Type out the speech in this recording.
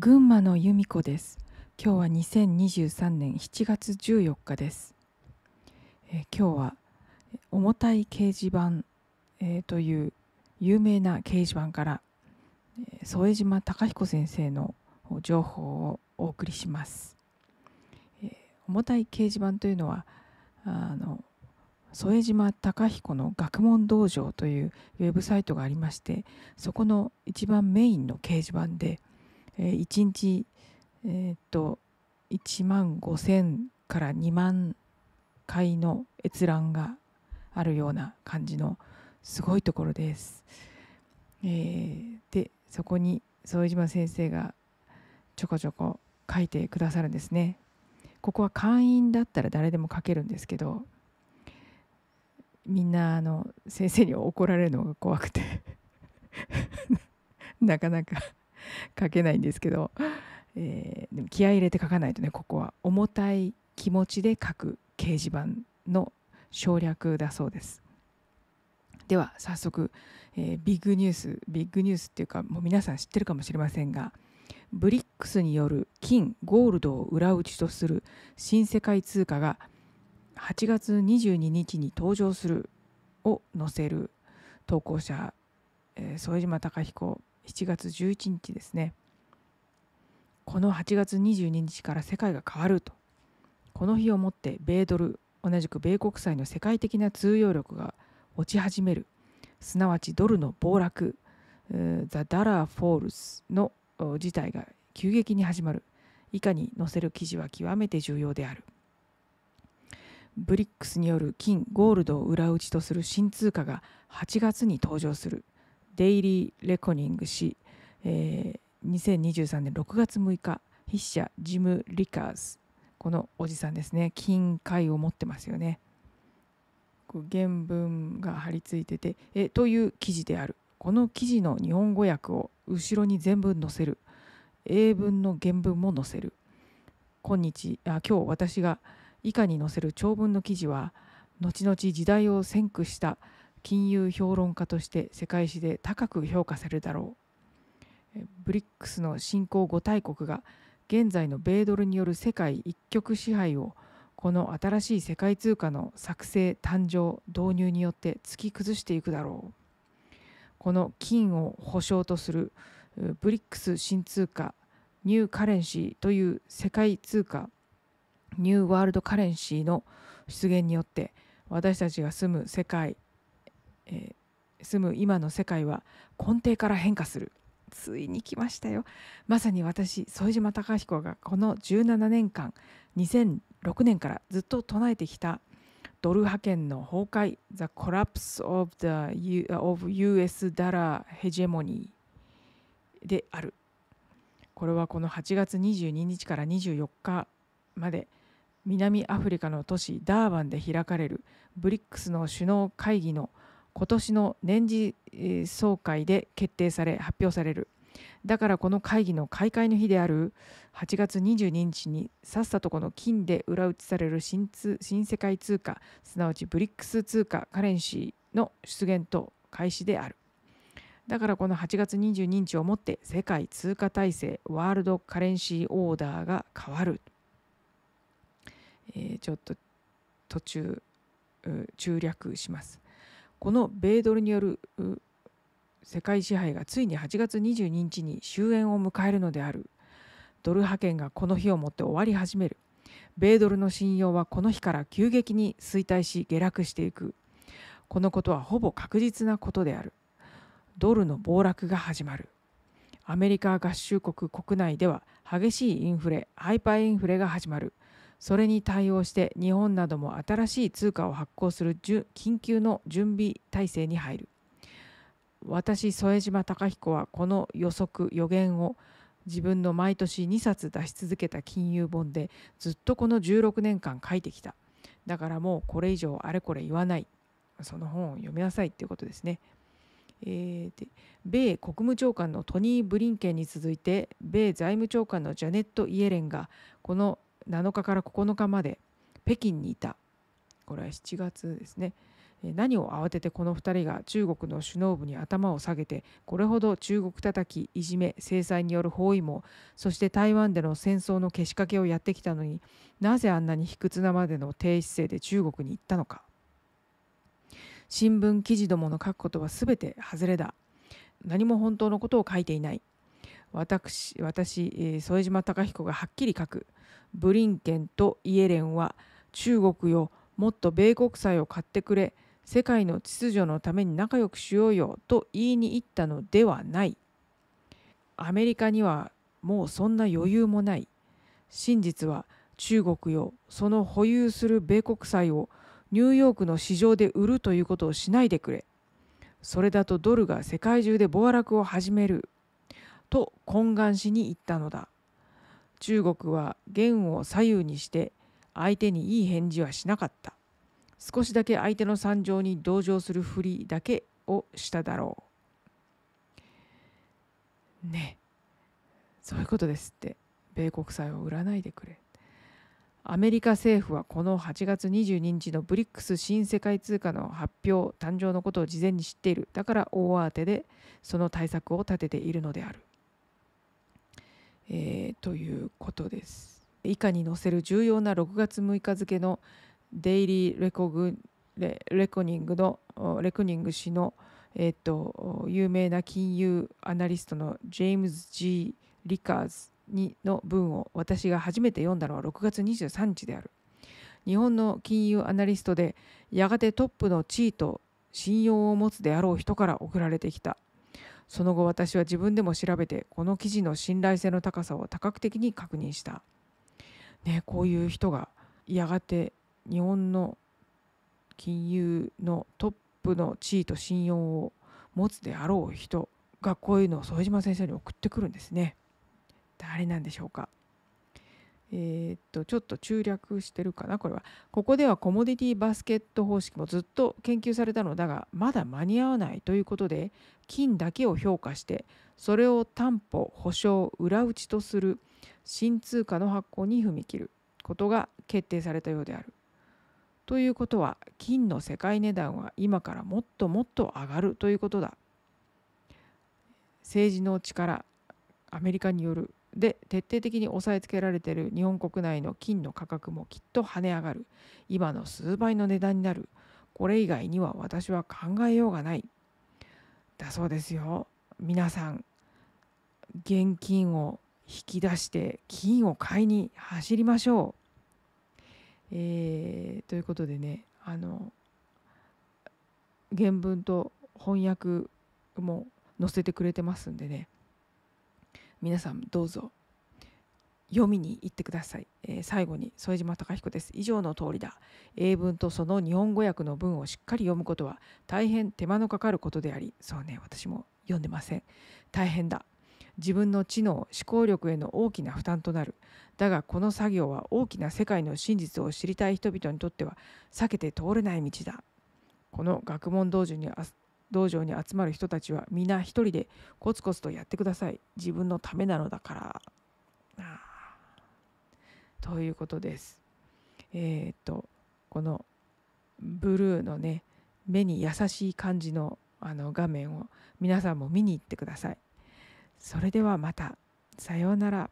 群馬の由美子です今日は2023年7月14日です、えー、今日は重たい掲示板、えー、という有名な掲示板からえ添島隆彦先生の情報をお送りします、えー、重たい掲示板というのはあの添島隆彦の学問道場というウェブサイトがありましてそこの一番メインの掲示板で「えー、1日、えー、っと1万5,000から2万回の閲覧があるような感じのすごいところです。えー、でそこに副島先生がちょこちょこ書いてくださるんですね。ここは会員だったら誰でも書けるんですけどみんなあの先生に怒られるのが怖くて なかなか 書けないんですけど、えー、でも気合い入れて書かないとねここは重たい気持ちで書く掲示板の省略だそうですでは早速、えー、ビッグニュースビッグニュースっていうかもう皆さん知ってるかもしれませんがブリックスによる金ゴールドを裏打ちとする新世界通貨が8月22日に登場するを載せる投稿者、えー、副島貴彦7月11日ですねこの8月22日から世界が変わるとこの日をもって米ドル同じく米国債の世界的な通用力が落ち始めるすなわちドルの暴落ザ・ダラー・フォールスの事態が急激に始まる以下に載せる記事は極めて重要であるブリックスによる金ゴールドを裏打ちとする新通貨が8月に登場するデイリーレコニング氏、えー、2023年6月6日筆者ジム・リカーズこのおじさんですね金塊を持ってますよね原文が貼り付いててえという記事であるこの記事の日本語訳を後ろに全文載せる英文の原文も載せる今日あ今日私が以下に載せる長文の記事は後々時代を先駆した金融評論家として世界史で高く評価されるだろう BRICS の新興5大国が現在の米ドルによる世界一極支配をこの新しい世界通貨の作成誕生導入によって突き崩していくだろうこの金を保証とする BRICS 新通貨ニューカレンシーという世界通貨ニューワールドカレンシーの出現によって私たちが住む世界えー、住む今の世界は根底から変化するついに来ましたよまさに私副島隆彦がこの17年間2006年からずっと唱えてきたドル派遣の崩壊 The Collapse of, the of US h e ヘジェモニーであるこれはこの8月22日から24日まで南アフリカの都市ダーバンで開かれるブリックスの首脳会議の今年の年次総会で決定され発表されるだからこの会議の開会の日である8月22日にさっさとこの金で裏打ちされる新世界通貨すなわち BRICS 通貨カレンシーの出現と開始であるだからこの8月22日をもって世界通貨体制ワールドカレンシーオーダーが変わる、えー、ちょっと途中中略しますこの米ドルによる世界支配がついに8月22日に終焉を迎えるのであるドル派遣がこの日をもって終わり始める米ドルの信用はこの日から急激に衰退し下落していくこのことはほぼ確実なことであるドルの暴落が始まるアメリカ合衆国国内では激しいインフレハイパーインフレが始まるそれに対応して日本なども新しい通貨を発行する緊急の準備体制に入る私副島貴彦はこの予測予言を自分の毎年2冊出し続けた金融本でずっとこの16年間書いてきただからもうこれ以上あれこれ言わないその本を読みなさいっていうことですね。えー、で米国務長官のトニー・ブリンケンに続いて米財務長官のジャネット・イエレンがこの7日から9日まで北京にいたこれは7月ですね何を慌ててこの2人が中国の首脳部に頭を下げてこれほど中国叩きいじめ制裁による包囲網そして台湾での戦争のけしかけをやってきたのになぜあんなに卑屈なまでの低姿勢で中国に行ったのか新聞記事どもの書くことは全て外れだ何も本当のことを書いていない私私副島孝彦がはっきり書くブリンケンとイエレンは中国よもっと米国債を買ってくれ世界の秩序のために仲良くしようよと言いに行ったのではないアメリカにはもうそんな余裕もない真実は中国よその保有する米国債をニューヨークの市場で売るということをしないでくれそれだとドルが世界中で暴落を始めると懇願しに行ったのだ中国は元を左右にして相手にいい返事はしなかった少しだけ相手の惨状に同情するふりだけをしただろうねそういうことですって米国債を売らないでくれアメリカ政府はこの8月22日の BRICS 新世界通貨の発表誕生のことを事前に知っているだから大慌てでその対策を立てているのであるえー、ということです以下に載せる重要な6月6日付のデイリーレコグレレコニングのレコニング氏の、えーと、有名な金融アナリストのジェームズ・ G・ リカーズにの文を私が初めて読んだのは6月23日である日本の金融アナリストでやがてトップの地位と信用を持つであろう人から送られてきたその後私は自分でも調べてこの記事の信頼性の高さを多角的に確認した。ね、こういう人がやがて日本の金融のトップの地位と信用を持つであろう人がこういうのを副島先生に送ってくるんですね。誰なんでしょうかえー、っとちょっと中略してるかなこれはここではコモディティバスケット方式もずっと研究されたのだがまだ間に合わないということで金だけを評価してそれを担保保証裏打ちとする新通貨の発行に踏み切ることが決定されたようである。ということは金の世界値段は今からもっともっと上がるということだ。政治の力アメリカによるで徹底的に押さえつけられている日本国内の金の価格もきっと跳ね上がる今の数倍の値段になるこれ以外には私は考えようがないだそうですよ皆さん現金を引き出して金を買いに走りましょう。えー、ということでねあの原文と翻訳も載せてくれてますんでね皆さんどうぞ読みに行ってください、えー、最後に副島隆彦です以上の通りだ英文とその日本語訳の文をしっかり読むことは大変手間のかかることでありそうね私も読んでません大変だ自分の知能思考力への大きな負担となるだがこの作業は大きな世界の真実を知りたい人々にとっては避けて通れない道だこの学問道場に道場に集まる人たちは皆一人でコツコツとやってください自分のためなのだから。ということです。えー、っとこのブルーのね目に優しい感じのあの画面を皆さんも見に行ってください。それではまた。さようなら。